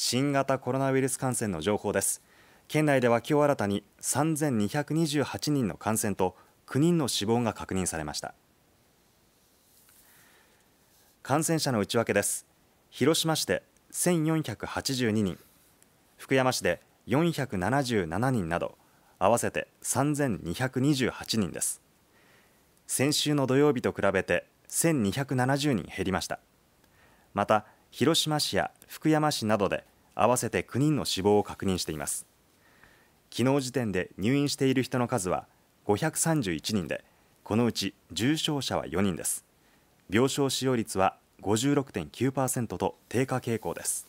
新型コロナウイルス感染の情報です県内では今日新たに3228人の感染と9人の死亡が確認されました感染者の内訳です広島市で1482人福山市で477人など合わせて3228人です先週の土曜日と比べて1270人減りましたまた広島市や福山市などで合わせて9人の死亡を確認しています昨日時点で入院している人の数は531人でこのうち重症者は4人です病床使用率は56.9%と低下傾向です